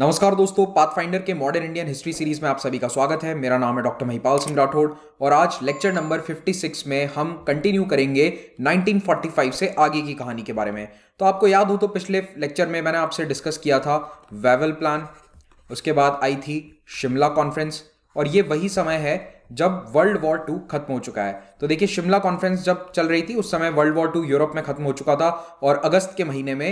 नमस्कार दोस्तों पाथफाइंडर के मॉडर्न इंडियन हिस्ट्री सीरीज में आप सभी का स्वागत है मेरा नाम है डॉक्टर महिपाल सिंह राठौड़ और आज लेक्चर नंबर 56 में हम कंटिन्यू करेंगे 1945 से आगे की कहानी के बारे में तो आपको याद हो तो पिछले लेक्चर में मैंने आपसे डिस्कस किया था वेवल प्लान उसके बाद आई थी शिमला कॉन्फ्रेंस और ये वही समय है जब वर्ल्ड वॉर टू खत्म हो चुका है तो देखिए शिमला कॉन्फ्रेंस जब चल रही थी उस समय वर्ल्ड वॉर टू यूरोप में खत्म हो चुका था और अगस्त के महीने में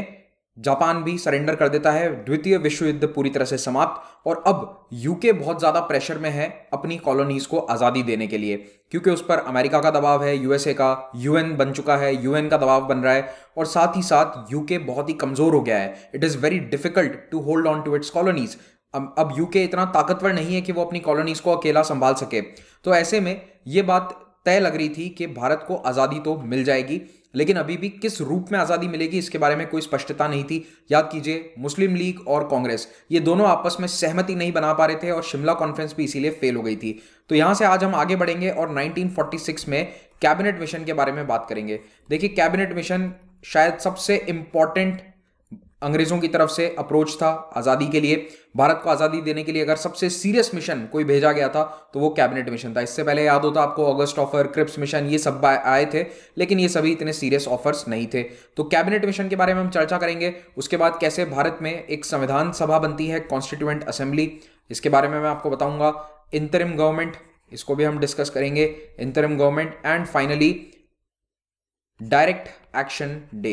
जापान भी सरेंडर कर देता है द्वितीय विश्व युद्ध पूरी तरह से समाप्त और अब यूके बहुत ज़्यादा प्रेशर में है अपनी कॉलोनीज़ को आज़ादी देने के लिए क्योंकि उस पर अमेरिका का दबाव है यूएसए का यूएन बन चुका है यूएन का दबाव बन रहा है और साथ ही साथ यूके बहुत ही कमज़ोर हो गया है it is very difficult to hold on to its colonies अब अब यूके इतना ताकतवर नहीं है कि वो अपनी कॉलोनीज़ को अकेला संभाल सके तो ऐसे में ये बात तय लग रही थी कि भारत को आज़ादी तो मिल जाएगी लेकिन अभी भी किस रूप में आज़ादी मिलेगी इसके बारे में कोई स्पष्टता नहीं थी याद कीजिए मुस्लिम लीग और कांग्रेस ये दोनों आपस में सहमति नहीं बना पा रहे थे और शिमला कॉन्फ्रेंस भी इसीलिए फेल हो गई थी तो यहाँ से आज हम आगे बढ़ेंगे और 1946 में कैबिनेट मिशन के बारे में बात करेंगे देखिए कैबिनेट मिशन शायद सबसे इंपॉर्टेंट अंग्रेजों की तरफ से अप्रोच था आज़ादी के लिए भारत को आज़ादी देने के लिए अगर सबसे सीरियस मिशन कोई भेजा गया था तो वो कैबिनेट मिशन था इससे पहले याद होता तो आपको अगस्त ऑफर क्रिप्स मिशन ये सब आए थे लेकिन ये सभी इतने सीरियस ऑफर्स नहीं थे तो कैबिनेट मिशन के बारे में हम चर्चा करेंगे उसके बाद कैसे भारत में एक संविधान सभा बनती है कॉन्स्टिट्यूएंट असेंबली इसके बारे में मैं आपको बताऊंगा इंतरिम गवर्नमेंट इसको भी हम डिस्कस करेंगे interim government and finally direct action day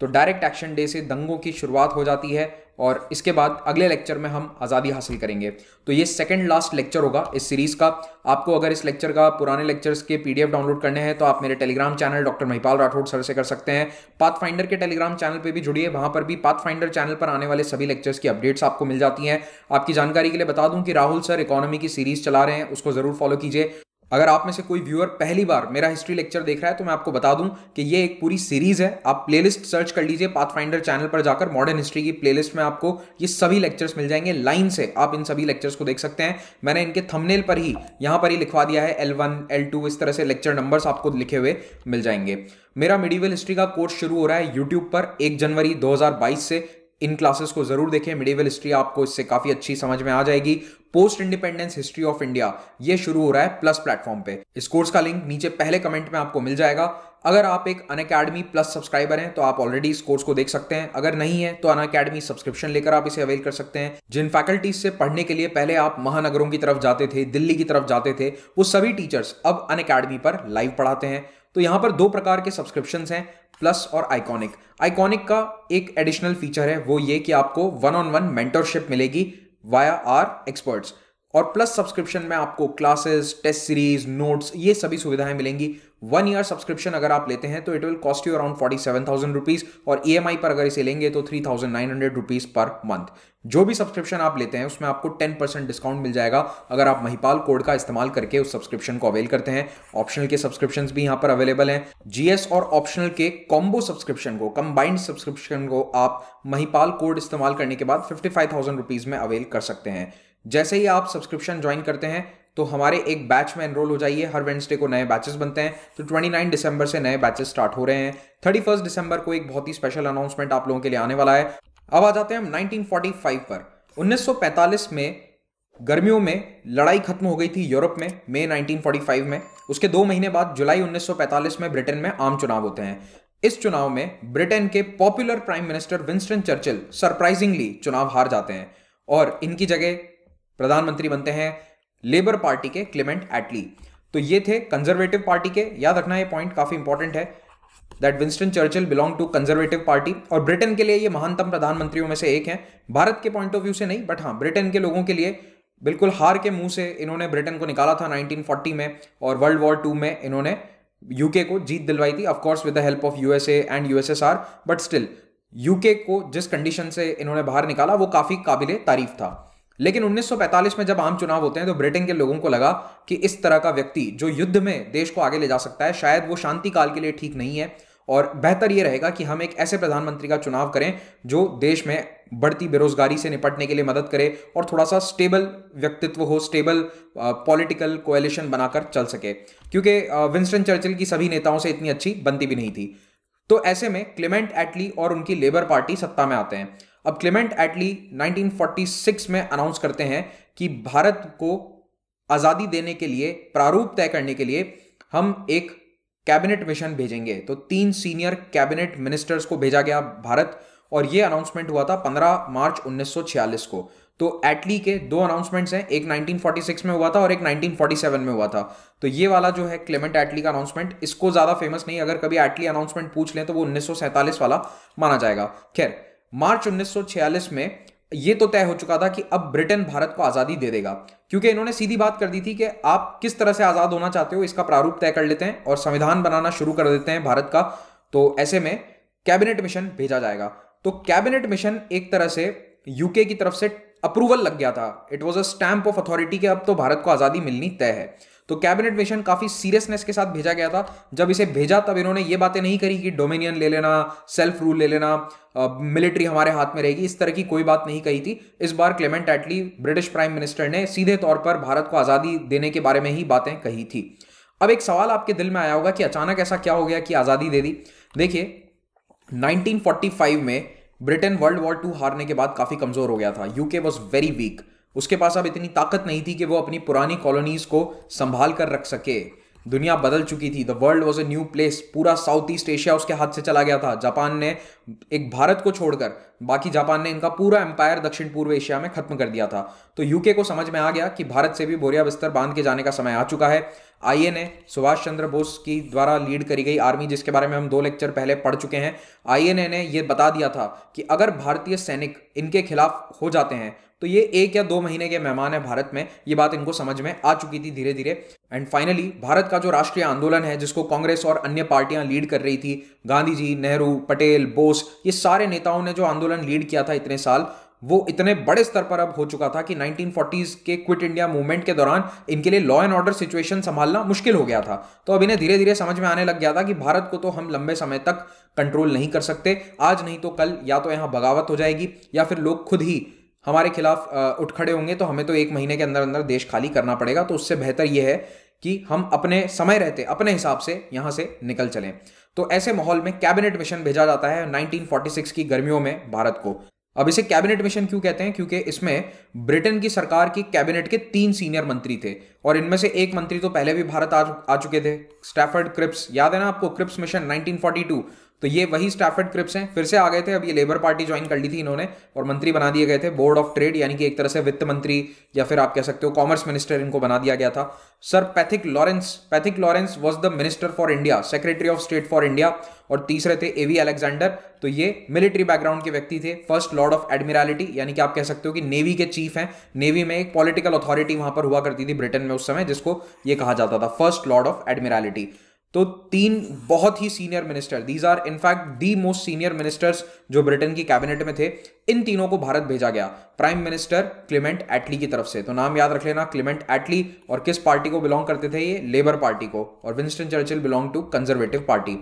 तो डायरेक्ट एक्शन डे से दंगों की शुरुआत हो जाती है और इसके बाद अगले लेक्चर में हम आज़ादी हासिल करेंगे तो ये सेकंड लास्ट लेक्चर होगा इस सीरीज़ का आपको अगर इस लेक्चर का पुराने लेक्चर्स के पीडीएफ डाउनलोड करने हैं तो आप मेरे Telegram channel doctor Mahipal Rathore sir से कर सकते हैं पाथ फाइंडर के टेलीग्राम चैनल पर भी जुड़िए वहाँ पर भी पाथ फाइंडर चैनल पर आने वाले सभी लेक्चर्स की अपडेट्स आपको मिल जाती हैं आपकी जानकारी के लिए बता दूँ कि राहुल सर इकोनॉमी की सीरीज़ चला रहे हैं उसको ज़रूर फॉलो कीजिए अगर आप में से कोई व्यूअर पहली बार मेरा हिस्ट्री लेक्चर देख रहा है तो मैं आपको बता दूं कि ये एक पूरी सीरीज है आप प्लेलिस्ट सर्च कर लीजिए पाथ चैनल पर जाकर मॉडर्न हिस्ट्री की प्लेलिस्ट में आपको ये सभी लेक्चर्स मिल जाएंगे लाइन से आप इन सभी लेक्चर्स को देख सकते हैं मैंने इनके थंबनेल पर ही यहां पर ही लिखवा दिया है एल वन एल टू इस तरह से लेक्चर नंबर्स आपको लिखे हुए मिल जाएंगे मेरा मिडिवल हिस्ट्री का कोर्स शुरू हो रहा है यूट्यूब पर एक जनवरी 2022 से इन क्लासेस को जरूर देखें मिडिवल हिस्ट्री आपको इससे काफी अच्छी समझ में आ जाएगी post independence history of India ये शुरू हो रहा है प्लस प्लेटफॉर्म पे इस कोर्स का लिंक नीचे पहले कमेंट में आपको मिल जाएगा अगर आप एक अन अकेडमी प्लस सब्सक्राइबर हैं तो आप ऑलरेडी इस कोर्स को देख सकते हैं अगर नहीं है तो अन अकेडमी सब्सक्रिप्शन लेकर आप इसे अवेल कर सकते हैं जिन फैकल्टीज से पढ़ने के लिए पहले आप महानगरों की तरफ जाते थे दिल्ली की तरफ जाते थे वो सभी टीचर्स अब अन अकेडमी पर लाइव पढ़ाते हैं तो यहां पर दो प्रकार के सब्सक्रिप्शन हैं प्लस और आइकॉनिक आइकॉनिक का एक एडिशनल फीचर है वो ये कि आपको वन ऑन वन मेंटरशिप मिलेगी वाया आर एक्सपर्ट्स और प्लस सब्सक्रिप्शन में आपको क्लासेस टेस्ट सीरीज नोट्स ये सभी सुविधाएं मिलेंगी वन ईयर सब्सक्रिप्शन अगर आप लेते हैं तो it will cost you around forty seven thousand rupees और ई e पर अगर इसे लेंगे तो three thousand nine hundred rupees per month जो भी सब्सक्रिप्शन आप लेते हैं उसमें आपको टेन परसेंट डिस्काउंट मिल जाएगा अगर आप महिपाल कोड का इस्तेमाल करके उस सब्सक्रिप्शन को अवेल करते हैं ऑप्शनल के सब्सक्रिप्शन भी यहाँ पर अवेलेबल हैं जीएस और ऑप्शनल के कॉम्बो सब्सक्रिप्शन को कंबाइंड सब्सक्रिप्शन को आप महिपाल कोड इस्तेमाल करने के बाद फिफ्टी फाइव थाउजेंड रुपीज में अवेल कर सकते हैं जैसे ही आप सब्सक्रिप्शन ज्वाइन करते हैं तो हमारे एक बैच में एनरोल हो जाइए हर वेंसडे को नए बैचेस बनते हैं तो 29 दिसंबर से नए बैचेस स्टार्ट हो रहे हैं 31 दिसंबर को एक बहुत ही स्पेशल अनाउंसमेंट आप लोगों के लिए आने वाला है अब आ जाते हैं हम 1945 पर 1945 में गर्मियों में लड़ाई खत्म हो गई थी यूरोप में मई 1945 में उसके दो महीने बाद जुलाई 1945 में ब्रिटेन में आम चुनाव होते हैं इस चुनाव में ब्रिटेन के popular prime minister Winston Churchill surprisingly चुनाव हार जाते हैं और इनकी जगह प्रधानमंत्री बनते हैं लेबर पार्टी के क्लिमेंट एटली तो ये थे कंजर्वेटिव पार्टी के याद रखना ये पॉइंट काफ़ी इंपॉर्टेंट है that Winston Churchill belong to Conservative Party और ब्रिटेन के लिए ये महानतम प्रधानमंत्रियों में से एक हैं भारत के पॉइंट ऑफ व्यू से नहीं बट हाँ ब्रिटेन के लोगों के लिए बिल्कुल हार के मुंह से इन्होंने ब्रिटेन को निकाला था 1940 में और वर्ल्ड वॉर टू में इन्होंने यूके को जीत दिलवाई थी of course with the help of USA and USSR but still UK को जिस कंडीशन से इन्होंने बाहर निकाला वो काफ़ी काबिल तारीफ था लेकिन 1945 में जब आम चुनाव होते हैं तो ब्रिटेन के लोगों को लगा कि इस तरह का व्यक्ति जो युद्ध में देश को आगे ले जा सकता है शायद वो शांति काल के लिए ठीक नहीं है और बेहतर ये रहेगा कि हम एक ऐसे प्रधानमंत्री का चुनाव करें जो देश में बढ़ती बेरोजगारी से निपटने के लिए मदद करे और थोड़ा सा स्टेबल व्यक्तित्व हो स्टेबल पॉलिटिकल कोएलिशन बनाकर चल सके क्योंकि विंस्टन चर्चिल की सभी नेताओं से इतनी अच्छी बनती भी नहीं थी तो ऐसे में क्लेमेंट एटली और उनकी लेबर पार्टी सत्ता में आते हैं अब क्लेमेंट एटली 1946 में अनाउंस करते हैं कि भारत को आज़ादी देने के लिए प्रारूप तय करने के लिए हम एक कैबिनेट मिशन भेजेंगे तो तीन सीनियर कैबिनेट मिनिस्टर्स को भेजा गया भारत और यह अनाउंसमेंट हुआ था 15 मार्च 1946 को तो एटली के दो अनाउंसमेंट्स हैं एक 1946 में हुआ था और एक 1947 में हुआ था तो ये वाला जो है क्लेमेंट एटली का अनाउंसमेंट इसको ज़्यादा फेमस नहीं अगर कभी एटली अनाउंसमेंट पूछ लें तो वो उन्नीस वाला माना जाएगा खैर मार्च 1946 में ये तो तय हो चुका था कि अब ब्रिटेन भारत को आज़ादी दे देगा क्योंकि इन्होंने सीधी बात कर दी थी कि आप किस तरह से आज़ाद होना चाहते हो इसका प्रारूप तय कर लेते हैं और संविधान बनाना शुरू कर देते हैं भारत का तो ऐसे में कैबिनेट मिशन भेजा जाएगा तो कैबिनेट मिशन एक तरह से यूके की तरफ से अप्रूवल लग गया था it was a stamp of authority के अब तो भारत को आज़ादी मिलनी तय है तो कैबिनेट मिशन काफी सीरियसनेस के साथ भेजा गया था जब इसे भेजा तब इन्होंने ये बातें नहीं करी कि डोमिनियन ले लेना सेल्फ रूल ले लेना मिलिट्री हमारे हाथ में रहेगी इस तरह की कोई बात नहीं कही थी इस बार Clement Attlee British prime minister ने सीधे तौर पर भारत को आज़ादी देने के बारे में ही बातें कही थी अब एक सवाल आपके दिल में आया होगा कि अचानक ऐसा क्या हो गया कि आज़ादी दे दी देखिए 1945 में ब्रिटेन वर्ल्ड वॉर टू हारने के बाद काफ़ी कमज़ोर हो गया था यूके वॉज वेरी वीक उसके पास अब इतनी ताकत नहीं थी कि वो अपनी पुरानी कॉलोनीज को संभाल कर रख सके दुनिया बदल चुकी थी the world was a new place पूरा साउथ ईस्ट एशिया उसके हाथ से चला गया था जापान ने एक भारत को छोड़कर बाकी जापान ने इनका पूरा एम्पायर दक्षिण पूर्व एशिया में खत्म कर दिया था तो यूके को समझ में आ गया कि भारत से भी बोरिया बिस्तर बांध के जाने का समय आ चुका है आई ने सुभाष चंद्र बोस की द्वारा लीड करी गई आर्मी जिसके बारे में हम दो लेक्चर पहले पढ़ चुके हैं आई ने यह बता दिया था कि अगर भारतीय सैनिक इनके खिलाफ हो जाते हैं तो ये एक या दो महीने के मेहमान है भारत में ये बात इनको समझ में आ चुकी थी धीरे धीरे एंड फाइनली भारत का जो राष्ट्रीय आंदोलन है जिसको कांग्रेस और अन्य पार्टियां लीड कर रही थी गांधी जी नेहरू पटेल बोस ये सारे नेताओं ने जो आंदोलन लीड किया था इतने साल वो इतने बड़े स्तर पर अब हो चुका था कि 1940s के क्विट इंडिया मूवमेंट के दौरान इनके लिए लॉ एंड ऑर्डर सिचुएशन संभालना मुश्किल हो गया था तो अब इन्हें धीरे धीरे समझ में आने लग गया था कि भारत को तो हम लंबे समय तक कंट्रोल नहीं कर सकते आज नहीं तो कल या तो यहाँ बगावत हो जाएगी या फिर लोग खुद ही हमारे खिलाफ उठ खड़े होंगे तो हमें तो एक महीने के अंदर अंदर देश खाली करना पड़ेगा तो उससे बेहतर यह है कि हम अपने समय रहते अपने हिसाब से यहां से निकल चलें तो ऐसे माहौल में कैबिनेट मिशन भेजा जाता है 1946 की गर्मियों में भारत को अब इसे कैबिनेट मिशन क्यों कहते हैं क्योंकि इसमें ब्रिटेन की सरकार की कैबिनेट के तीन सीनियर मंत्री थे और इनमें से एक मंत्री तो पहले भी भारत आ, आ चुके थे स्टैफर्ड क्रिप्स याद है ना आपको क्रिप्स मिशन 1942 तो ये वही स्टाफेड क्रिप्स हैं फिर से आ गए थे अब ये लेबर पार्टी ज्वाइन कर ली थी इन्होंने और मंत्री बना दिए गए थे बोर्ड ऑफ ट्रेड यानी कि एक तरह से वित्त मंत्री या फिर आप कह सकते हो कॉमर्स मिनिस्टर इनको बना दिया गया था sir Pethick Lawrence Pethick Lawrence was the minister for India secretary of state for India और तीसरे थे एवी अलेक्जेंडर तो ये मिलिट्री बैकग्राउंड के व्यक्ति थे फर्स्ट लॉर्ड ऑफ एडमिरालिटी यानी कि आप कह सकते हो कि नेवी के चीफ हैं नेवी में एक पॉलिटिकल अथॉरिटी वहां पर हुआ करती थी ब्रिटेन में उस समय जिसको ये कहा जाता था फर्स्ट लॉर्ड ऑफ एडमिरालिटी तो तीन बहुत ही senior minister these are in fact the most senior ministers जो ब्रिटेन की कैबिनेट में थे इन तीनों को भारत भेजा गया प्राइम मिनिस्टर क्लिमेंट एटली की तरफ से तो नाम याद रख लेना क्लिमेंट एटली और किस पार्टी को बिलोंग करते थे ये लेबर पार्टी को और Winston Churchill belong to Conservative Party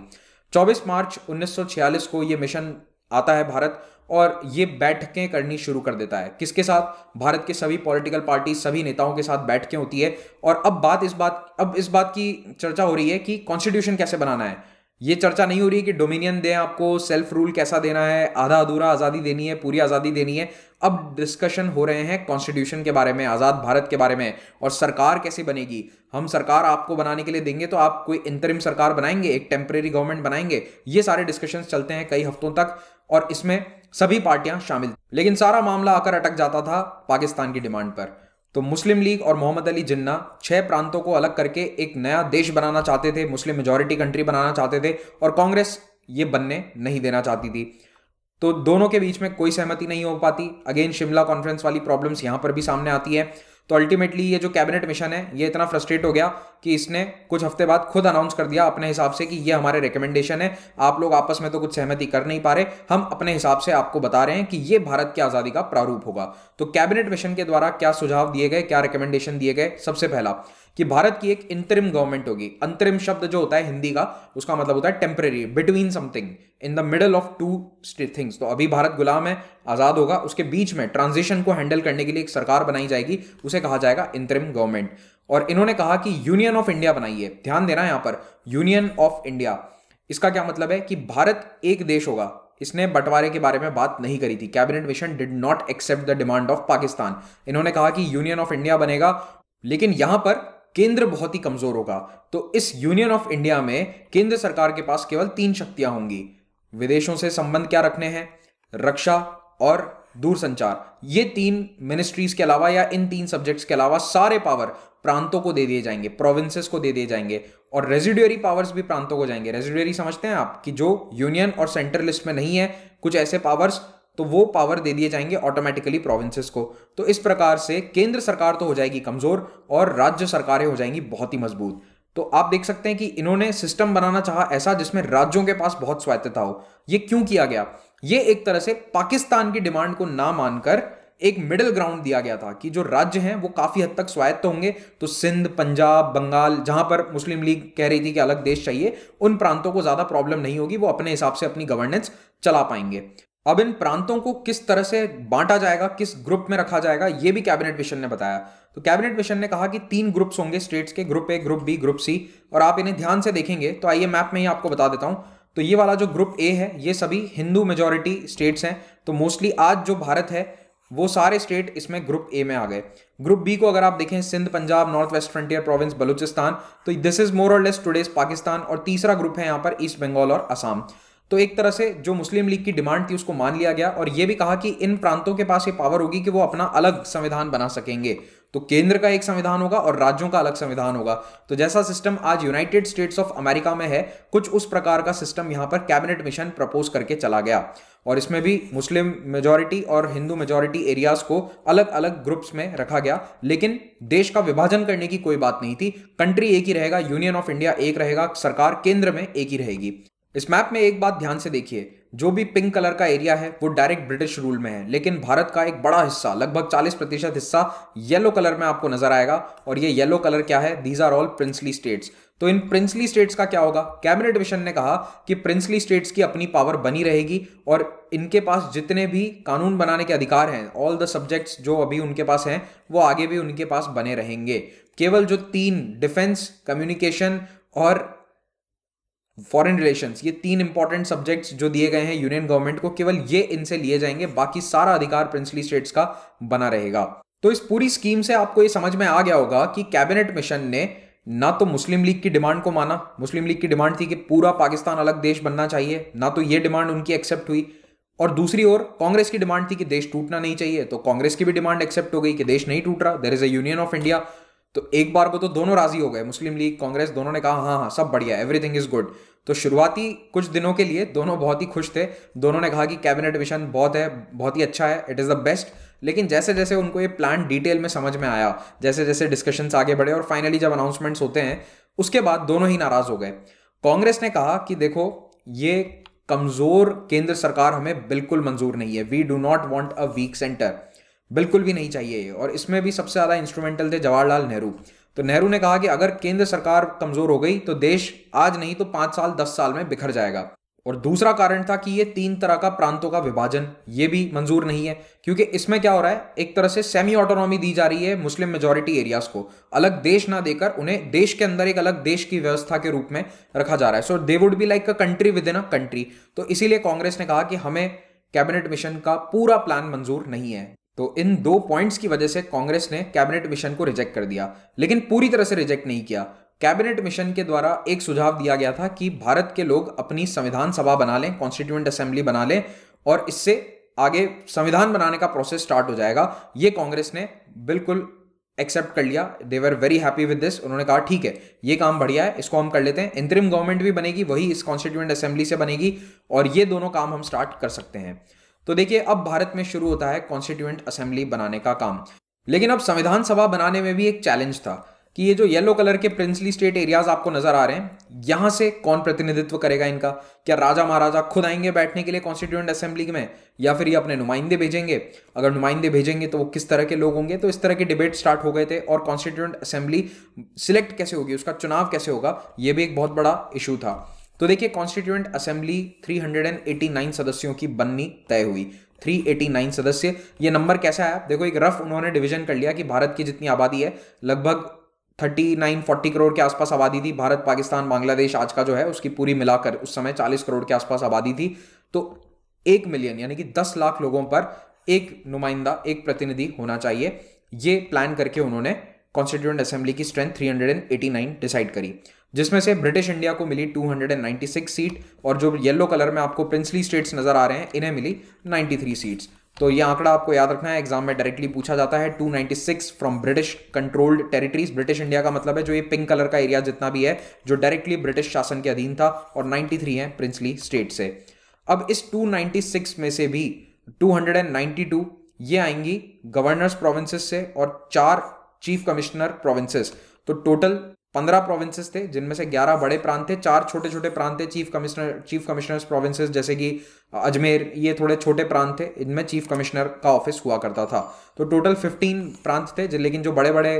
24 March 1946 को ये मिशन आता है भारत और ये बैठकें करनी शुरू कर देता है किसके साथ भारत के सभी पॉलिटिकल पार्टी सभी नेताओं के साथ बैठकें होती है और अब बात इस बात अब इस बात की चर्चा हो रही है कि कॉन्स्टिट्यूशन कैसे बनाना है ये चर्चा नहीं हो रही कि डोमिनियन दें आपको सेल्फ रूल कैसा देना है आधा अधूरा आज़ादी देनी है पूरी आज़ादी देनी है अब डिस्कशन हो रहे हैं कॉन्स्टिट्यूशन के बारे में आज़ाद भारत के बारे में और सरकार कैसे बनेगी हम सरकार आपको बनाने के लिए देंगे तो आप कोई इंतरिम सरकार बनाएंगे एक टेम्परेरी गवर्नमेंट बनाएंगे ये सारे डिस्कशंस चलते हैं कई हफ्तों तक और इसमें सभी पार्टियां शामिल लेकिन सारा मामला आकर अटक जाता था पाकिस्तान की डिमांड पर तो मुस्लिम लीग और मोहम्मद अली जिन्ना छह प्रांतों को अलग करके एक नया देश बनाना चाहते थे मुस्लिम मेजोरिटी कंट्री बनाना चाहते थे और कांग्रेस ये बनने नहीं देना चाहती थी तो दोनों के बीच में कोई सहमति नहीं हो पाती अगेन शिमला कॉन्फ्रेंस वाली प्रॉब्लम्स यहां पर भी सामने आती है तो अल्टीमेटली ये जो कैबिनेट मिशन है ये इतना फ्रस्ट्रेट हो गया कि इसने कुछ हफ्ते बाद खुद अनाउंस कर दिया अपने हिसाब से कि ये हमारे रिकमेंडेशन है आप लोग आपस में तो कुछ सहमति कर नहीं पा रहे हम अपने हिसाब से आपको बता रहे हैं कि ये भारत की आज़ादी का प्रारूप होगा तो कैबिनेट मिशन के द्वारा क्या सुझाव दिए गए क्या रिकमेंडेशन दिए गए सबसे पहला कि भारत की एक इंतरिम गवर्नमेंट होगी अंतरिम शब्द जो होता है हिंदी का उसका मतलब होता है temporary between something in the middle of two things तो अभी भारत गुलाम है आज़ाद होगा उसके बीच में ट्रांजिशन को हैंडल करने के लिए एक सरकार बनाई जाएगी उसे कहा जाएगा इंतरिम गवर्नमेंट और इन्होंने कहा कि यूनियन ऑफ इंडिया बनाइए ध्यान देना यहां पर यूनियन ऑफ इंडिया इसका क्या मतलब है कि भारत एक देश होगा इसने बंटवारे के बारे में बात नहीं करी थी cabinet mission did not accept the demand of Pakistan इन्होंने कहा कि यूनियन ऑफ इंडिया बनेगा लेकिन यहां पर केंद्र बहुत ही कमजोर होगा तो इस यूनियन ऑफ इंडिया में केंद्र सरकार के पास केवल तीन शक्तियां होंगी विदेशों से संबंध क्या रखने हैं रक्षा और दूर संचार ये तीन मिनिस्ट्रीज के अलावा या इन तीन सब्जेक्ट्स के अलावा सारे पावर प्रांतों को दे दिए जाएंगे प्रोविंसेस को दे दिए जाएंगे और रेजिडरी पावर्स भी प्रांतों को जाएंगे रेजिडरी समझते हैं आप कि जो यूनियन और सेंट्रल लिस्ट में नहीं है कुछ ऐसे पावर्स तो वो पावर दे दिए जाएंगे ऑटोमेटिकली प्रोविंसेस को तो इस प्रकार से केंद्र सरकार तो हो जाएगी कमजोर और राज्य सरकारें हो जाएंगी बहुत ही मजबूत तो आप देख सकते हैं कि इन्होंने सिस्टम बनाना चाहा ऐसा जिसमें राज्यों के पास बहुत स्वायत्तता हो ये क्यों किया गया ये एक तरह से पाकिस्तान की डिमांड को ना मानकर एक मिडिल ग्राउंड दिया गया था कि जो राज्य हैं वो काफी हद तक स्वायत्त होंगे तो सिंध पंजाब बंगाल जहां पर मुस्लिम लीग कह रही थी कि अलग देश चाहिए उन प्रांतों को ज्यादा प्रॉब्लम नहीं होगी वो अपने हिसाब से अपनी गवर्नेंस चला पाएंगे अब इन प्रांतों को किस तरह से बांटा जाएगा किस ग्रुप में रखा जाएगा ये भी कैबिनेट मिशन ने बताया तो कैबिनेट मिशन ने कहा कि तीन ग्रुप्स होंगे स्टेट्स के group A group B group C और आप इन्हें ध्यान से देखेंगे तो आइए मैप में ही आपको बता देता हूं तो ये वाला जो ग्रुप ए है ये सभी हिंदू मेजोरिटी स्टेट्स हैं तो मोस्टली आज जो भारत है वो सारे स्टेट इसमें ग्रुप ए में आ गए ग्रुप बी को अगर आप देखें Sindh Punjab North West Frontier Province Balochistan तो दिस इज मोर और लेस टूडेज पाकिस्तान और तीसरा ग्रुप है यहाँ पर ईस्ट बंगाल और असम तो एक तरह से जो मुस्लिम लीग की डिमांड थी उसको मान लिया गया और ये भी कहा कि इन प्रांतों के पास ये पावर होगी कि वो अपना अलग संविधान बना सकेंगे तो केंद्र का एक संविधान होगा और राज्यों का अलग संविधान होगा तो जैसा सिस्टम आज यूनाइटेड स्टेट्स ऑफ अमेरिका में है कुछ उस प्रकार का सिस्टम यहां पर कैबिनेट मिशन प्रपोज करके चला गया और इसमें भी मुस्लिम मेजोरिटी और हिंदू मेजोरिटी एरियाज को अलग अलग ग्रुप्स में रखा गया लेकिन देश का विभाजन करने की कोई बात नहीं थी कंट्री एक ही रहेगा यूनियन ऑफ इंडिया एक रहेगा सरकार केंद्र में एक ही रहेगी इस मैप में एक बात ध्यान से देखिए जो भी पिंक कलर का एरिया है वो डायरेक्ट ब्रिटिश रूल में है लेकिन भारत का एक बड़ा हिस्सा लगभग 40 प्रतिशत हिस्सा येलो कलर में आपको नजर आएगा और ये येलो कलर क्या है these are all princely states तो इन प्रिंसली स्टेट्स का क्या होगा कैबिनेट डिविजन ने कहा कि प्रिंसली स्टेट्स की अपनी पावर बनी रहेगी और इनके पास जितने भी कानून बनाने के अधिकार हैं ऑल द सब्जेक्ट्स जो अभी उनके पास हैं वो आगे भी उनके पास बने रहेंगे केवल जो तीन डिफेंस कम्युनिकेशन और फॉरेन रिलेशंस ये तीन इंपॉर्टेंट सब्जेक्ट्स जो दिए गए हैं यूनियन गवर्नमेंट को केवल ये इनसे लिए जाएंगे बाकी सारा अधिकार प्रिंसली स्टेट्स का बना रहेगा तो इस पूरी स्कीम से आपको ये समझ में आ गया होगा कि कैबिनेट मिशन ने ना तो मुस्लिम लीग की डिमांड को माना मुस्लिम लीग की डिमांड थी कि पूरा पाकिस्तान अलग देश बनना चाहिए ना तो ये डिमांड उनकी एक्सेप्ट हुई और दूसरी ओर कांग्रेस की डिमांड थी कि देश टूटना नहीं चाहिए तो कांग्रेस की भी डिमांड एक्सेप्ट हो गई कि देश नहीं टूट रहा there is a union of India तो एक बार को तो दोनों राजी हो गए मुस्लिम लीग कांग्रेस दोनों ने कहा हाँ हाँ सब बढ़िया एवरीथिंग इज गुड तो शुरुआती कुछ दिनों के लिए दोनों बहुत ही खुश थे दोनों ने कहा कि कैबिनेट मिशन बहुत है बहुत ही अच्छा है इट इज़ द बेस्ट लेकिन जैसे जैसे उनको ये प्लान डिटेल में समझ में आया जैसे जैसे डिस्कशंस आगे बढ़े और फाइनली जब अनाउंसमेंट्स होते हैं उसके बाद दोनों ही नाराज़ हो गए कांग्रेस ने कहा कि देखो ये कमज़ोर केंद्र सरकार हमें बिल्कुल मंजूर नहीं है we do not want a weak centre बिल्कुल भी नहीं चाहिए और इसमें भी सबसे ज़्यादा इंस्ट्रूमेंटल थे जवाहरलाल नेहरू तो नेहरू ने कहा कि अगर केंद्र सरकार कमज़ोर हो गई तो देश आज नहीं तो पांच साल दस साल में बिखर जाएगा और दूसरा कारण था कि ये तीन तरह का प्रांतों का विभाजन ये भी मंजूर नहीं है क्योंकि इसमें क्या हो रहा है एक तरह से सेमी ऑटोनॉमी दी जा रही है मुस्लिम मेजोरिटी एरियाज को अलग देश ना देकर उन्हें देश के अंदर एक अलग देश की व्यवस्था के रूप में रखा जा रहा है so they would be like a country within a country तो इसीलिए कांग्रेस ने कहा कि हमें कैबिनेट मिशन का पूरा प्लान मंजूर नहीं है तो इन दो पॉइंट्स की वजह से कांग्रेस ने कैबिनेट मिशन को रिजेक्ट कर दिया लेकिन पूरी तरह से रिजेक्ट नहीं किया कैबिनेट मिशन के द्वारा एक सुझाव दिया गया था कि भारत के लोग अपनी संविधान सभा बना लें कॉन्स्टिट्यूंट असेंबली बना लें और इससे आगे संविधान बनाने का प्रोसेस स्टार्ट हो जाएगा ये कांग्रेस ने बिल्कुल एक्सेप्ट कर लिया they were very happy with this उन्होंने कहा ठीक है ये काम बढ़िया है इसको हम कर लेते हैं इंतरिम गवर्नमेंट भी बनेगी वही इस कॉन्स्टिट्यूंट असेंबली से बनेगी और ये दोनों काम हम स्टार्ट कर सकते हैं तो देखिए अब भारत में शुरू होता है कॉन्स्टिट्यूएंट असेंबली बनाने का काम लेकिन अब संविधान सभा बनाने में भी एक चैलेंज था कि ये जो येलो कलर के प्रिंसली स्टेट एरियाज आपको नजर आ रहे हैं यहां से कौन प्रतिनिधित्व करेगा इनका क्या राजा महाराजा खुद आएंगे बैठने के लिए कॉन्स्टिट्यूएंट असेंबली में या फिर ये अपने नुमाइंदे भेजेंगे अगर नुमाइंदे भेजेंगे तो वो किस तरह के लोग होंगे तो इस तरह के डिबेट स्टार्ट हो गए थे और कॉन्स्टिट्यूएंट असेंबली सिलेक्ट कैसे होगी उसका चुनाव कैसे होगा ये भी एक बहुत बड़ा इशू था तो देखिए कॉन्स्टिट्यूएंट असेंबली 389 सदस्यों की बननी तय हुई 389 सदस्य ये नंबर कैसा है देखो एक रफ उन्होंने डिवीजन कर लिया कि भारत की जितनी आबादी है लगभग 39 40 करोड़ के आसपास आबादी थी भारत पाकिस्तान बांग्लादेश आज का जो है उसकी पूरी मिलाकर उस समय 40 करोड़ के आसपास आबादी थी तो एक मिलियन यानी कि 10 लाख लोगों पर एक नुमाइंदा एक प्रतिनिधि होना चाहिए ये प्लान करके उन्होंने कॉन्स्टिट्यूंट असेंबली की स्ट्रेंथ 389 डिसाइड करी जिसमें से ब्रिटिश इंडिया को मिली 296 सीट और जो येलो कलर में आपको प्रिंसली स्टेट्स नजर आ रहे हैं इन्हें मिली 93 सीट्स तो ये आंकड़ा आपको याद रखना है एग्जाम में डायरेक्टली पूछा जाता है 296 from British controlled territories British India का मतलब है जो ये पिंक कलर का एरिया जितना भी है जो डायरेक्टली ब्रिटिश शासन के अधीन था और 93 है प्रिंसली स्टेट से अब इस 296 में से भी 292 ये आएंगी गवर्नर्स प्रोविंसेस से और चार चीफ कमिश्नर प्रोविंसेस तो टोटल पंद्रह प्रोविंसेस थे जिनमें से ग्यारह बड़े प्रांत थे चार छोटे छोटे प्रांत थे chief commissioner chief commissioners provinces जैसे कि अजमेर ये थोड़े छोटे प्रांत थे इनमें चीफ कमिश्नर का ऑफिस हुआ करता था तो टोटल फिफ्टीन प्रांत थे लेकिन जो बड़े बड़े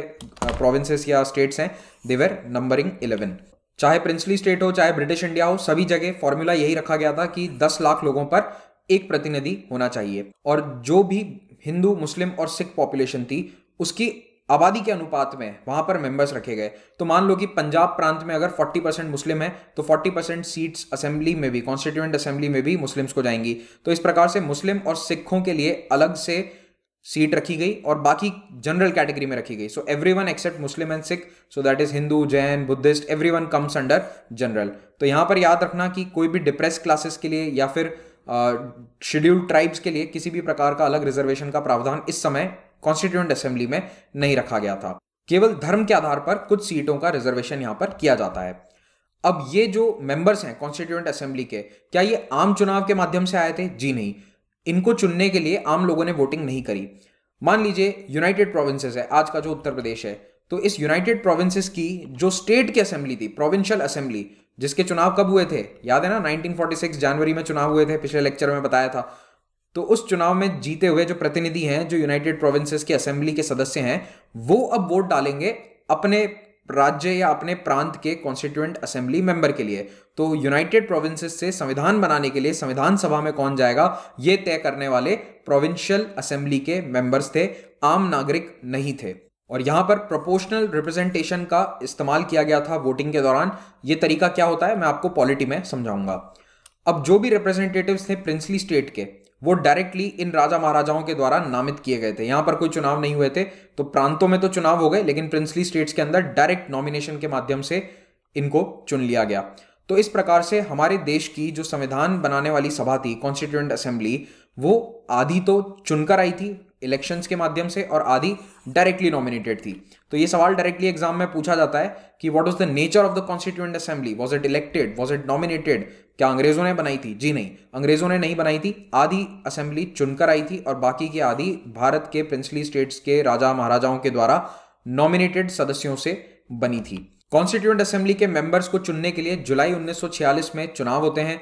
प्रोविंसेस या स्टेट्स हैं देवर नंबरिंग इलेवन चाहे प्रिंसली स्टेट हो चाहे ब्रिटिश इंडिया हो सभी जगह फॉर्मूला यही रखा गया था कि दस लाख लोगों पर एक प्रतिनिधि होना चाहिए और जो भी हिंदू मुस्लिम और सिख पॉपुलेशन थी उसकी आबादी के अनुपात में वहां पर मेंबर्स रखे गए तो मान लो कि पंजाब प्रांत में अगर 40 परसेंट मुस्लिम है तो 40 परसेंट सीट्स असेंबली में भी कॉन्स्टिट्यूएंट असेंबली में भी मुस्लिम्स को जाएंगी तो इस प्रकार से मुस्लिम और सिखों के लिए अलग से सीट रखी गई और बाकी जनरल कैटेगरी में रखी गई so everyone except Muslim and Sikh so that is Hindu Jain Buddhist everyone comes under general तो यहां पर याद रखना कि कोई भी डिप्रेस क्लासेस के लिए या फिर शेड्यूल्ड uh, ट्राइब्स के लिए किसी भी प्रकार का अलग रिजर्वेशन का प्रावधान इस समय कॉन्स्टिट्यूंट असेंबली में नहीं रखा गया था केवल धर्म के आधार पर कुछ सीटों का रिजर्वेशन यहां पर किया जाता है अब ये जो मेंबर्स हैं कॉन्स्टिट्यूंट असेंबली के क्या ये आम चुनाव के माध्यम से आए थे जी नहीं इनको चुनने के लिए आम लोगों ने वोटिंग नहीं करी मान लीजिए यूनाइटेड प्रोविंसेस है आज का जो उत्तर प्रदेश है तो इस यूनाइटेड प्रोविंसेस की जो स्टेट की असेंबली थी प्रोविंशियल असेंबली जिसके चुनाव कब हुए थे याद है ना 1946 जनवरी में चुनाव हुए थे पिछले लेक्चर में बताया था तो उस चुनाव में जीते हुए जो प्रतिनिधि हैं जो यूनाइटेड प्रोविंसेस की असेंबली के सदस्य हैं वो अब वोट डालेंगे अपने राज्य या अपने प्रांत के कॉन्स्टिट्यूएंट असेंबली मेंबर के लिए तो यूनाइटेड प्रोविंसेस से संविधान बनाने के लिए संविधान सभा में कौन जाएगा ये तय करने वाले प्रोविंशियल असेंबली के मेंबर्स थे आम नागरिक नहीं थे और यहां पर प्रोपोर्शनल रिप्रेजेंटेशन का इस्तेमाल किया गया था वोटिंग के दौरान ये तरीका क्या होता है मैं आपको पॉलिटी में समझाऊंगा अब जो भी रिप्रेजेंटेटिव्स थे प्रिंसली स्टेट के वो डायरेक्टली इन राजा महाराजाओं के द्वारा नामित किए गए थे यहां पर कोई चुनाव नहीं हुए थे तो प्रांतों में तो चुनाव हो गए लेकिन प्रिंसली स्टेट्स के अंदर डायरेक्ट नॉमिनेशन के माध्यम से इनको चुन लिया गया तो इस प्रकार से हमारे देश की जो संविधान बनाने वाली सभा थी कॉन्स्टिट्यूंट असेंबली वो आधी तो चुनकर आई थी इलेक्शंस के माध्यम से और आधी डायरेक्टली नॉमिनेटेड थी तो ये सवाल डायरेक्टली एग्जाम में पूछा जाता है कि what was the nature of the constituent assembly was it elected was it nominated क्या अंग्रेजों ने बनाई थी जी नहीं अंग्रेजों ने नहीं बनाई थी आधी असेंबली चुनकर आई थी और बाकी की आधी भारत के प्रिंसली स्टेट्स के राजा महाराजाओं के द्वारा नॉमिनेटेड सदस्यों से बनी थी कॉन्स्टिट्यूएंट असेंबली के मेंबर्स को चुनने के लिए जुलाई 1946 में चुनाव होते हैं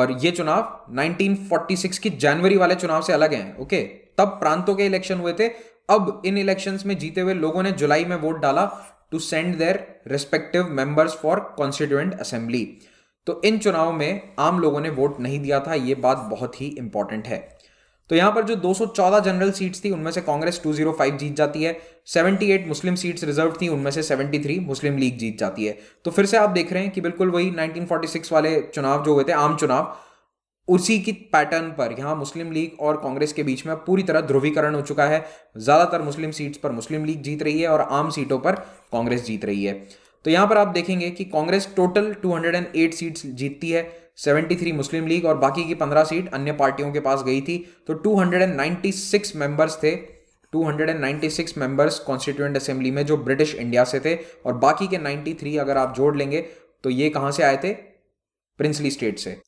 और ये चुनाव 1946 की जनवरी वाले चुनाव से अलग हैं ओके तब प्रांतों के इलेक्शन हुए थे अब इन इलेक्शंस में जीते हुए लोगों ने जुलाई में वोट डाला to send their respective members for constituent assembly तो इन चुनाव में आम लोगों ने वोट नहीं दिया था ये बात बहुत ही इंपॉर्टेंट है तो यहां पर जो 214 जनरल सीट्स थी उनमें से कांग्रेस 205 जीत जाती है 78 मुस्लिम सीट्स रिजर्व थी उनमें से 73 मुस्लिम लीग जीत जाती है तो फिर से आप देख रहे हैं कि बिल्कुल वही 1946 वाले चुनाव जो हुए थे आम चुनाव उसी की पैटर्न पर यहाँ मुस्लिम लीग और कांग्रेस के बीच में पूरी तरह ध्रुवीकरण हो चुका है ज़्यादातर मुस्लिम सीट्स पर मुस्लिम लीग जीत रही है और आम सीटों पर कांग्रेस जीत रही है तो यहाँ पर आप देखेंगे कि कांग्रेस टोटल 208 सीट्स जीतती है 73 मुस्लिम लीग और बाकी की 15 सीट अन्य पार्टियों के पास गई थी तो 296 मेंबर्स थे 296 मेंबर्स कॉन्स्टिट्यूंट असेंबली में जो ब्रिटिश इंडिया से थे और बाकी के 93 अगर आप जोड़ लेंगे तो ये कहाँ से आए थे प्रिंसली स्टेट से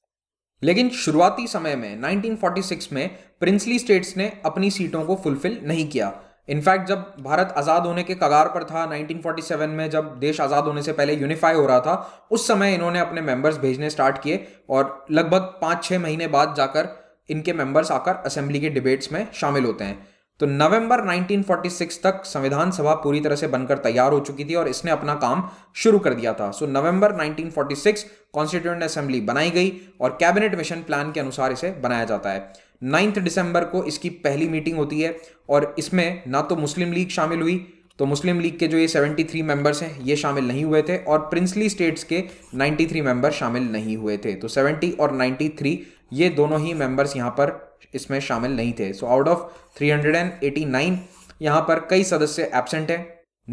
लेकिन शुरुआती समय में 1946 में प्रिंसली स्टेट्स ने अपनी सीटों को फुलफिल नहीं किया इनफैक्ट जब भारत आज़ाद होने के कगार पर था 1947 में जब देश आज़ाद होने से पहले यूनिफाई हो रहा था उस समय इन्होंने अपने मेंबर्स भेजने स्टार्ट किए और लगभग पाँच छः महीने बाद जाकर इनके मेंबर्स आकर असेंबली के डिबेट्स में शामिल होते हैं तो नवंबर 1946 तक संविधान सभा पूरी तरह से बनकर तैयार हो चुकी थी और इसने अपना काम शुरू कर दिया था so so, November 1946 constituent assembly बनाई गई और कैबिनेट मिशन प्लान के अनुसार इसे बनाया जाता है नाइन्थ दिसंबर को इसकी पहली मीटिंग होती है और इसमें ना तो मुस्लिम लीग शामिल हुई तो मुस्लिम लीग के जो ये 73 मेंबर्स हैं ये शामिल नहीं हुए थे और प्रिंसली स्टेट्स के 93 मेंबर शामिल नहीं हुए थे तो 70 और 93 ये दोनों ही मेंबर्स यहाँ पर इसमें शामिल नहीं थे सो आउट ऑफ 389 यहाँ पर कई सदस्य एबसेंट हैं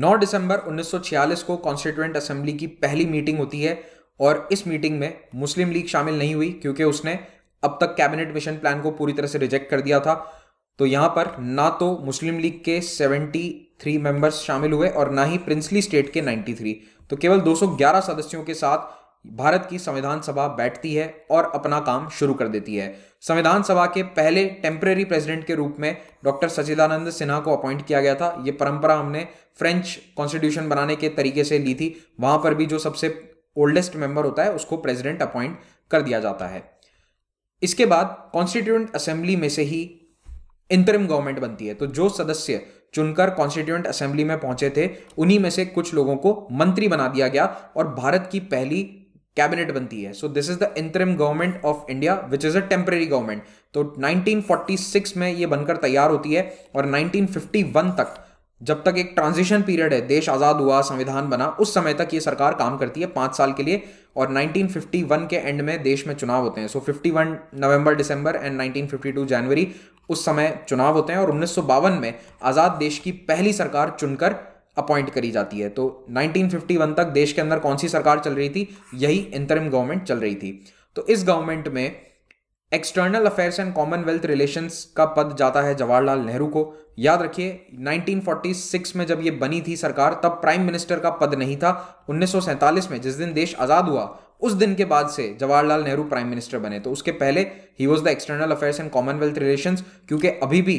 9 दिसंबर 1946 को कॉन्स्टिट्यूंट असेंबली की पहली मीटिंग होती है और इस मीटिंग में मुस्लिम लीग शामिल नहीं हुई क्योंकि उसने अब तक कैबिनेट मिशन प्लान को पूरी तरह से रिजेक्ट कर दिया था तो यहाँ पर ना तो मुस्लिम लीग के 73 मेंबर्स शामिल हुए और ना ही प्रिंसली स्टेट के 93 तो केवल 211 सदस्यों के साथ भारत की संविधान सभा बैठती है और अपना काम शुरू कर देती है संविधान सभा के पहले टेम्प्रेरी प्रेसिडेंट के रूप में डॉक्टर सचिदानंद सिन्हा को अपॉइंट किया गया था ये परंपरा हमने फ्रेंच कॉन्स्टिट्यूशन बनाने के तरीके से ली थी वहां पर भी जो सबसे ओल्डेस्ट मेंबर होता है उसको प्रेसिडेंट अपॉइंट कर दिया जाता है इसके बाद कॉन्स्टिट्यूंट असेंबली में से ही इंतरिम गवर्नमेंट बनती है तो जो सदस्य चुनकर कॉन्स्टिट्यूंट असेंबली में पहुंचे थे उन्हीं में से कुछ लोगों को मंत्री बना दिया गया और भारत की पहली कैबिनेट बनती है so this is the interim government of India which is a temporary government तो 1946 में ये बनकर तैयार होती है और 1951 तक जब तक एक ट्रांजिशन पीरियड है देश आज़ाद हुआ संविधान बना उस समय तक ये सरकार काम करती है पांच साल के लिए और 1951 के एंड में देश में चुनाव होते हैं so fifty 51 November December and 1952 जनवरी उस समय चुनाव होते हैं और उन्नीस में आज़ाद देश की पहली सरकार चुनकर अपॉइंट करी जाती है तो 1951 तक देश के अंदर कौन सी सरकार चल रही थी यही इंतरिम गवर्नमेंट चल रही थी तो इस गवर्नमेंट में external affairs and commonwealth relations का पद जाता है जवाहरलाल नेहरू को याद रखिए 1946 में जब ये बनी थी सरकार तब प्राइम मिनिस्टर का पद नहीं था 1947 में जिस दिन देश आज़ाद हुआ उस दिन के बाद से जवाहरलाल नेहरू प्राइम मिनिस्टर बने तो उसके पहले ही was the external affairs and commonwealth relations क्योंकि अभी भी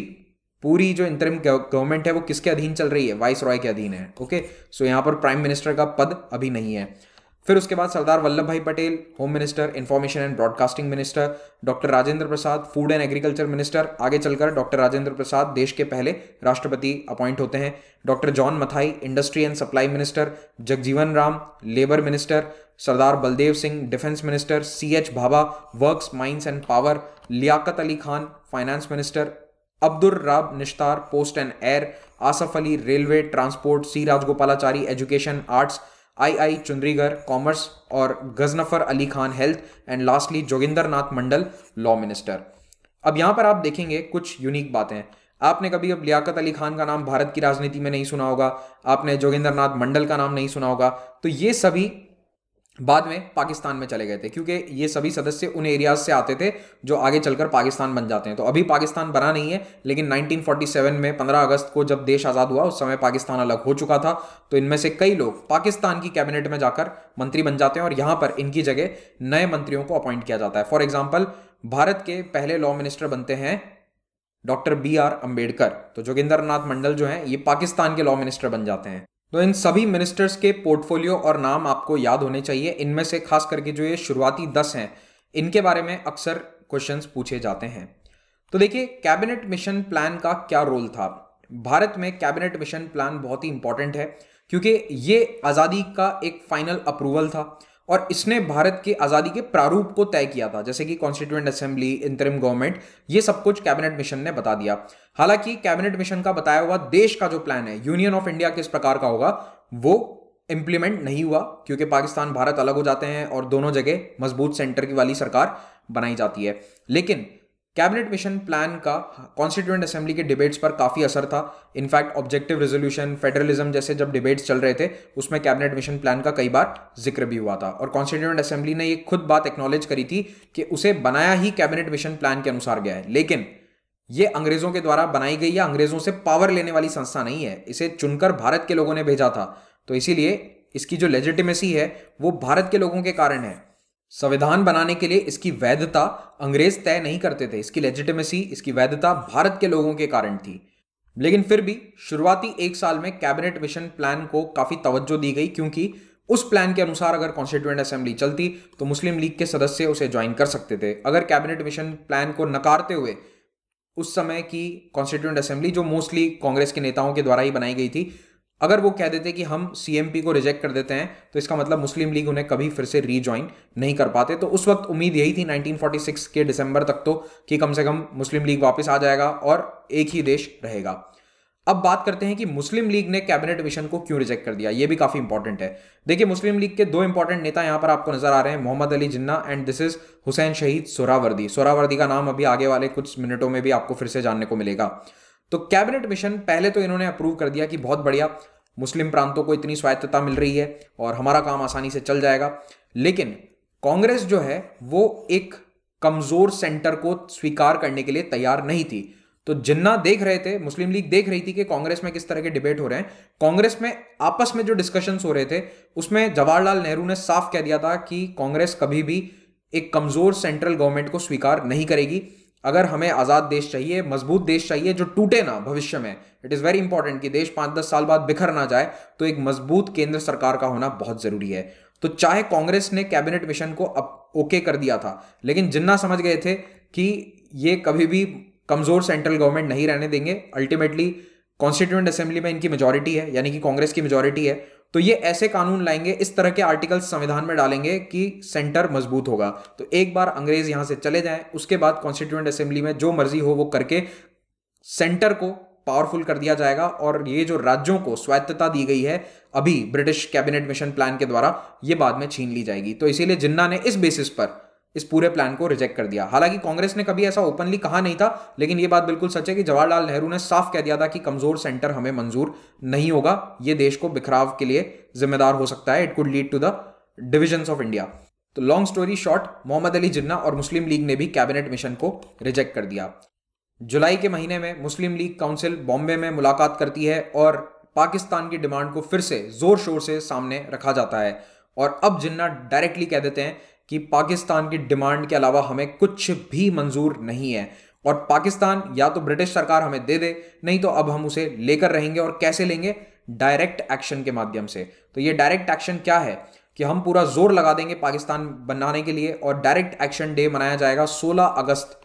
पूरी जो इंटरिम गवर्नमेंट है वो किसके अधीन चल रही है वाइस रॉय के अधीन है ओके सो यहाँ पर प्राइम मिनिस्टर का पद अभी नहीं है फिर उसके बाद Sardar Vallabh bhai Patel home minister information and broadcasting minister doctor Rajendra Prasad food and agriculture minister आगे चलकर डॉक्टर राजेंद्र प्रसाद देश के पहले राष्ट्रपति अपॉइंट होते हैं doctor John Mathai industry and supply minister Jagjivan Ram labour minister Sardar Baldev Singh defence minister C H Bhabha works mines and power Liaquat Ali Khan finance minister Abdul Rab Nishtar post and air Asaf Ali railway transport C Rajagopalachari education arts I I Chundrigar commerce और Ghazanfar Ali Khan health and lastly Jogendra Nath Mandal law minister अब यहाँ पर आप देखेंगे कुछ unique बातें आपने कभी अब लियाकत अली खान का नाम भारत की राजनीति में नहीं सुना होगा आपने जोगिंदर नाथ मंडल का नाम नहीं सुना होगा तो ये सभी बाद में पाकिस्तान में चले गए थे क्योंकि ये सभी सदस्य उन एरियाज से आते थे जो आगे चलकर पाकिस्तान बन जाते हैं तो अभी पाकिस्तान बना नहीं है लेकिन 1947 में 15 अगस्त को जब देश आज़ाद हुआ उस समय पाकिस्तान अलग हो चुका था तो इनमें से कई लोग पाकिस्तान की कैबिनेट में जाकर मंत्री बन जाते हैं और यहाँ पर इनकी जगह नए मंत्रियों को अपॉइंट किया जाता है फॉर एग्जाम्पल भारत के पहले लॉ मिनिस्टर बनते हैं डॉक्टर बी आर अम्बेडकर तो जोगिंदर नाथ मंडल जो हैं ये पाकिस्तान के लॉ मिनिस्टर बन जाते हैं तो इन सभी मिनिस्टर्स के पोर्टफोलियो और नाम आपको याद होने चाहिए इनमें से खास करके जो ये शुरुआती दस हैं इनके बारे में अक्सर क्वेश्चंस पूछे जाते हैं तो देखिए कैबिनेट मिशन प्लान का क्या रोल था भारत में कैबिनेट मिशन प्लान बहुत ही इंपॉर्टेंट है क्योंकि ये आज़ादी का एक फाइनल अप्रूवल था और इसने भारत की आज़ादी के प्रारूप को तय किया था जैसे कि कॉन्स्टिट्यूएंट असेंबली इंतरिम गवर्नमेंट ये सब कुछ कैबिनेट मिशन ने बता दिया हालांकि कैबिनेट मिशन का बताया हुआ देश का जो प्लान है यूनियन ऑफ इंडिया किस प्रकार का होगा वो इंप्लीमेंट नहीं हुआ क्योंकि पाकिस्तान भारत अलग हो जाते हैं और दोनों जगह मजबूत सेंटर की वाली सरकार बनाई जाती है लेकिन कैबिनेट मिशन प्लान का कॉन्स्टिट्यूंट असेंबली के डिबेट्स पर काफ़ी असर था इनफैक्ट ऑब्जेक्टिव रेजोल्यूशन फेडरलिज्म जैसे जब डिबेट्स चल रहे थे उसमें कैबिनेट मिशन प्लान का कई बार जिक्र भी हुआ था और कॉन्स्टिट्यूंट असेंबली ने ये खुद बात एक्नॉलेज करी थी कि उसे बनाया ही कैबिनेट मिशन प्लान के अनुसार गया है लेकिन ये अंग्रेजों के द्वारा बनाई गई या अंग्रेजों से पावर लेने वाली संस्था नहीं है इसे चुनकर भारत के लोगों ने भेजा था तो इसीलिए इसकी जो लेजिटिमेसी है वो भारत के लोगों के कारण है संविधान बनाने के लिए इसकी वैधता अंग्रेज तय नहीं करते थे इसकी लेजिटिमेसी इसकी वैधता भारत के लोगों के कारण थी लेकिन फिर भी शुरुआती एक साल में कैबिनेट मिशन प्लान को काफ़ी तवज्जो दी गई क्योंकि उस प्लान के अनुसार अगर कॉन्स्टिट्यूएंट असेंबली चलती तो मुस्लिम लीग के सदस्य उसे ज्वाइन कर सकते थे अगर कैबिनेट मिशन प्लान को नकारते हुए उस समय की कॉन्स्टिट्यूएंट असेंबली जो मोस्टली कांग्रेस के नेताओं के द्वारा ही बनाई गई थी अगर वो कह देते कि हम सीएमपी को रिजेक्ट कर देते हैं तो इसका मतलब मुस्लिम लीग उन्हें कभी फिर से रीजॉइन नहीं कर पाते तो उस वक्त उम्मीद यही थी 1946 के दिसंबर तक तो कि कम से कम मुस्लिम लीग वापस आ जाएगा और एक ही देश रहेगा अब बात करते हैं कि मुस्लिम लीग ने कैबिनेट मिशन को क्यों रिजेक्ट कर दिया ये भी काफी इंपॉर्टेंट है देखिए मुस्लिम लीग के दो इंपॉर्टेंट नेता यहां पर आपको नजर आ रहे हैं Mohammad Ali Jinnah and this is Hussain Shaheed Suhrawardy सोरावर्दी का नाम अभी आगे वाले कुछ मिनटों में भी आपको फिर से जानने को मिलेगा तो कैबिनेट मिशन पहले तो इन्होंने अप्रूव कर दिया कि बहुत बढ़िया मुस्लिम प्रांतों को इतनी स्वायत्तता मिल रही है और हमारा काम आसानी से चल जाएगा लेकिन कांग्रेस जो है वो एक कमजोर सेंटर को स्वीकार करने के लिए तैयार नहीं थी तो जिन्ना देख रहे थे मुस्लिम लीग देख रही थी कि कांग्रेस में किस तरह के डिबेट हो रहे हैं कांग्रेस में आपस में जो डिस्कशंस हो रहे थे उसमें जवाहरलाल नेहरू ने साफ कह दिया था कि कांग्रेस कभी भी एक कमजोर सेंट्रल गवर्नमेंट को स्वीकार नहीं करेगी अगर हमें आज़ाद देश चाहिए मजबूत देश चाहिए जो टूटे ना भविष्य में इट इज़ वेरी इंपॉर्टेंट कि देश पांच दस साल बाद बिखर ना जाए तो एक मजबूत केंद्र सरकार का होना बहुत ज़रूरी है तो चाहे कांग्रेस ने कैबिनेट मिशन को अब ओके कर दिया था लेकिन जिन्ना समझ गए थे कि ये कभी भी कमज़ोर सेंट्रल गवर्नमेंट नहीं रहने देंगे अल्टीमेटली कॉन्स्टिट्यूंट असेंबली में इनकी मेजोरिटी है यानी कि कांग्रेस की मेजोरिटी है तो ये ऐसे कानून लाएंगे इस तरह के आर्टिकल संविधान में डालेंगे कि सेंटर मजबूत होगा तो एक बार अंग्रेज यहां से चले जाएं उसके बाद कॉन्स्टिट्यूएंट असेंबली में जो मर्जी हो वो करके सेंटर को पावरफुल कर दिया जाएगा और ये जो राज्यों को स्वायत्तता दी गई है अभी ब्रिटिश कैबिनेट मिशन प्लान के द्वारा ये बाद में छीन ली जाएगी तो इसीलिए जिन्ना ने इस बेसिस पर इस पूरे प्लान को रिजेक्ट कर दिया हालांकि कांग्रेस ने कभी ऐसा ओपनली कहा नहीं था लेकिन यह बात बिल्कुल सच है कि जवाहरलाल नेहरू ने साफ कह दिया था कि कमजोर सेंटर हमें मंजूर नहीं होगा यह देश को बिखराव के लिए जिम्मेदार हो सकता है it could lead to the division of India तो long story short Mohammad Ali Jinnah और मुस्लिम लीग ने भी कैबिनेट मिशन को रिजेक्ट कर दिया जुलाई के महीने में मुस्लिम लीग काउंसिल बॉम्बे में मुलाकात करती है और पाकिस्तान की डिमांड को फिर से जोर शोर से सामने रखा जाता है और अब जिन्ना डायरेक्टली कह देते हैं कि पाकिस्तान की डिमांड के अलावा हमें कुछ भी मंजूर नहीं है और पाकिस्तान या तो ब्रिटिश सरकार हमें दे दे नहीं तो अब हम उसे लेकर रहेंगे और कैसे लेंगे डायरेक्ट एक्शन के माध्यम से तो ये डायरेक्ट एक्शन क्या है कि हम पूरा जोर लगा देंगे पाकिस्तान बनाने के लिए और डायरेक्ट एक्शन डे मनाया जाएगा 16 अगस्त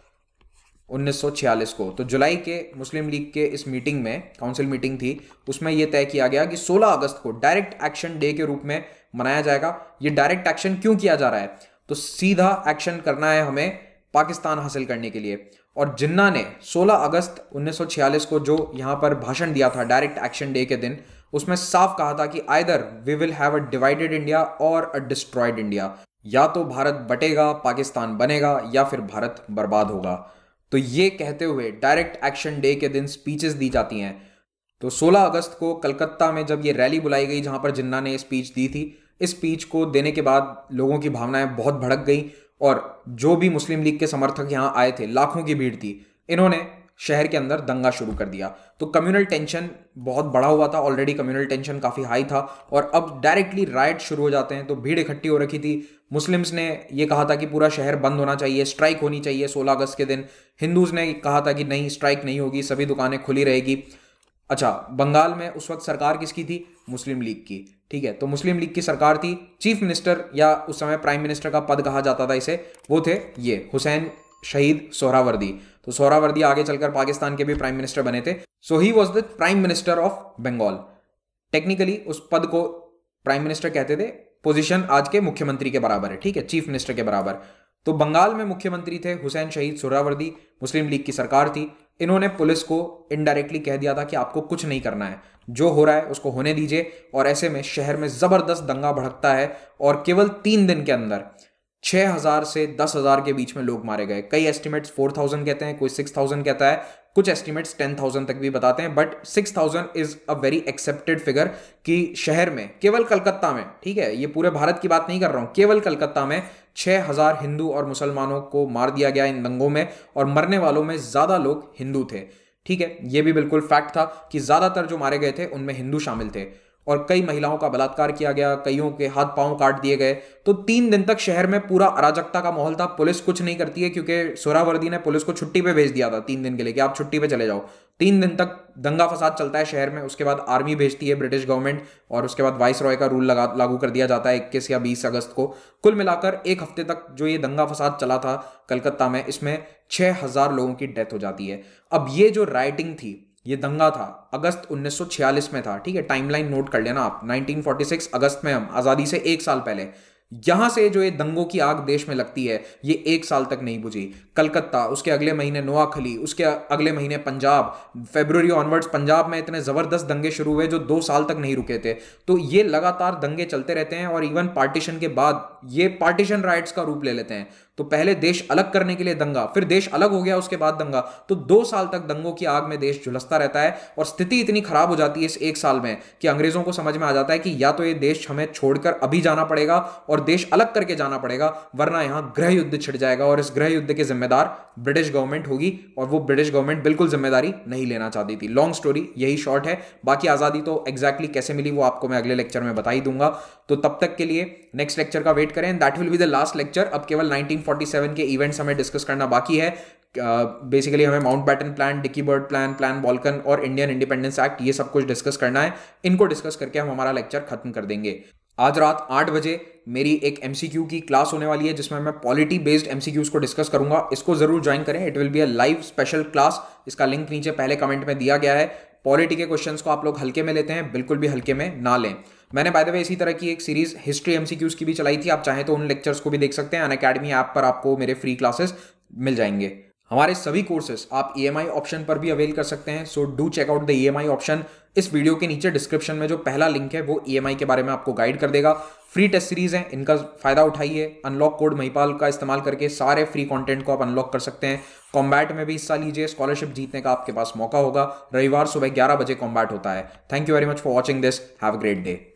1946 को तो जुलाई के मुस्लिम लीग के इस मीटिंग में काउंसिल मीटिंग थी उसमें यह तय किया गया कि 16 अगस्त को डायरेक्ट एक्शन डे के रूप में मनाया जाएगा ये डायरेक्ट एक्शन क्यों किया जा रहा है तो सीधा एक्शन करना है हमें पाकिस्तान हासिल करने के लिए और जिन्ना ने 16 अगस्त 1946 को जो यहाँ पर भाषण दिया था डायरेक्ट एक्शन डे के दिन उसमें साफ कहा था कि either we will have a divided India or a destroyed India या तो भारत बटेगा पाकिस्तान बनेगा या फिर भारत बर्बाद होगा तो ये कहते हुए डायरेक्ट एक्शन डे के दिन स्पीचेस दी जाती हैं तो 16 अगस्त को कलकत्ता में जब ये रैली बुलाई गई जहां पर जिन्ना ने स्पीच दी थी इस स्पीच को देने के बाद लोगों की भावनाएं बहुत भड़क गई और जो भी मुस्लिम लीग के समर्थक यहाँ आए थे लाखों की भीड़ थी इन्होंने शहर के अंदर दंगा शुरू कर दिया तो कम्युनल टेंशन बहुत बड़ा हुआ था ऑलरेडी कम्युनल टेंशन काफ़ी हाई था और अब डायरेक्टली राइट शुरू हो जाते हैं तो भीड़ इकट्ठी हो रखी थी मुस्लिम्स ने यह कहा था कि पूरा शहर बंद होना चाहिए स्ट्राइक होनी चाहिए 16 अगस्त के दिन हिंदूज़ ने कहा था कि नहीं स्ट्राइक नहीं होगी सभी दुकानें खुली रहेगी अच्छा बंगाल में उस वक्त सरकार किसकी थी मुस्लिम लीग की ठीक है तो मुस्लिम लीग की सरकार थी चीफ मिनिस्टर या उस समय प्राइम मिनिस्टर का पद कहा जाता था इसे वो थे ये हुसैन शहीद सोहरावर्दी तो सोहरावर्दी आगे चलकर पाकिस्तान के भी प्राइम मिनिस्टर बने थे so he was the prime minister of Bengal technically उस पद को प्राइम मिनिस्टर कहते थे पोजीशन आज के मुख्यमंत्री के बराबर है ठीक है चीफ मिनिस्टर के बराबर तो बंगाल में मुख्यमंत्री थे हुसैन शहीद सोहरावर्दी मुस्लिम लीग की सरकार थी इन्होंने पुलिस को इनडायरेक्टली कह दिया था कि आपको कुछ नहीं करना है जो हो रहा है उसको होने दीजिए और ऐसे में शहर में ज़बरदस्त दंगा भड़कता है और केवल तीन दिन के अंदर छह हज़ार से दस हज़ार के बीच में लोग मारे गए कई एस्टिमेट्स फोर थाउजेंड कहते हैं कोई सिक्स थाउजेंड कहता है कुछ एस्टिमेट्स टेन थाउजेंड तक भी बताते हैं but six thousand is a very accepted figure कि शहर में केवल कलकत्ता में ठीक है ये पूरे भारत की बात नहीं कर रहा हूं केवल कलकत्ता में छह हज़ार हिंदू और मुसलमानों को मार दिया गया इन दंगों में और मरने वालों में ज़्यादा लोग हिंदू थे ठीक है ये भी बिल्कुल फैक्ट था कि ज़्यादातर जो मारे गए थे उनमें हिंदू शामिल थे और कई महिलाओं का बलात्कार किया गया कईयों के हाथ पांव काट दिए गए तो तीन दिन तक शहर में पूरा अराजकता का माहौल था पुलिस कुछ नहीं करती है क्योंकि सोरावर्दी ने पुलिस को छुट्टी पे भेज दिया था तीन दिन के लिए कि आप छुट्टी पे चले जाओ तीन दिन तक दंगा फसाद चलता है शहर में उसके बाद आर्मी भेजती है ब्रिटिश गवर्नमेंट और उसके बाद वाइस रॉय का रूल लगा लागू कर दिया जाता है इक्कीस या बीस अगस्त को कुल मिलाकर एक हफ्ते तक जो ये दंगा फसाद चला था कलकत्ता में इसमें छः हज़ार लोगों की डेथ हो जाती है अब ये जो राइटिंग थी ये दंगा था अगस्त 1946 में था ठीक है टाइमलाइन नोट कर लेना आप 1946 अगस्त में हम आज़ादी से एक साल पहले यहां से जो ये दंगों की आग देश में लगती है ये एक साल तक नहीं बुझी कलकत्ता उसके अगले महीने नोआखली उसके अगले महीने पंजाब फेब्रुवरी ऑनवर्ड्स पंजाब में इतने ज़बरदस्त दंगे शुरू हुए जो दो साल तक नहीं रुके थे तो ये लगातार दंगे चलते रहते हैं और इवन पार्टीशन के बाद ये पार्टीशन राइट्स का रूप ले लेते हैं तो पहले देश अलग करने के लिए दंगा फिर देश अलग हो गया उसके बाद दंगा तो दो साल तक दंगों की आग में देश झुलसता रहता है और स्थिति इतनी खराब हो जाती है इस एक साल में कि अंग्रेजों को समझ में आ जाता है कि या तो ये देश हमें छोड़कर अभी जाना पड़ेगा और देश अलग करके जाना पड़ेगा वरना यहां गृह युद्ध छिड़ जाएगा और इस गृह युद्ध के जिम्मेदार ब्रिटिश गवर्नमेंट होगी और वो ब्रिटिश गवर्नमेंट बिल्कुल जिम्मेदारी नहीं लेना चाहती थी लॉन्ग स्टोरी यही शॉर्ट है बाकी आज़ादी तो एग्जैक्टली exactly कैसे मिली वो आपको मैं अगले लेक्चर में बता ही दूंगा तो तब तक के लिए नेक्स्ट लेक्चर का वेट करें that will be the last lecture अब केवल 1947 के इवेंट्स हमें डिस्कस करना बाकी है बेसिकली uh, हमें Mountbatten plan Dickie Bird plan plan Balkan और इंडियन इंडिपेंडेंस एक्ट ये सब कुछ डिस्कस करना है इनको डिस्कस करके हम हमारा लेक्चर खत्म कर देंगे आज रात आठ बजे मेरी एक एम की क्लास होने वाली है जिसमें मैं पॉलिटी बेस्ड एम को डिस्कस करूंगा इसको जरूर ज्वाइन करें it will be a live special class इसका लिंक नीचे पहले कमेंट में दिया गया है पॉलिटी के क्वेश्चंस को आप लोग हल्के में लेते हैं बिल्कुल भी हल्के में ना लें मैंने बाय द वे इसी तरह की एक सीरीज हिस्ट्री एमसीक्यूज की भी चलाई थी आप चाहें तो उन लेक्चर्स को भी देख सकते हैं अन अकेडमी ऐप पर आपको मेरे फ्री क्लासेस मिल जाएंगे हमारे सभी कोर्सेस आप ई e ऑप्शन पर भी अवेल कर सकते हैं so do check out the E option इस वीडियो के नीचे डिस्क्रिप्शन में जो पहला लिंक है वो ई e के बारे में आपको गाइड कर देगा फ्री टेस्ट सीरीज है इनका फायदा उठाइए अनलॉक कोड महिपाल का इस्तेमाल करके सारे फ्री कंटेंट को आप अनलॉक कर सकते हैं कॉम्बैट में भी हिस्सा लीजिए स्कॉलरशिप जीतने का आपके पास मौका होगा रविवार सुबह ग्यारह बजे कॉम्बैट होता है thank you very much for watching this have great day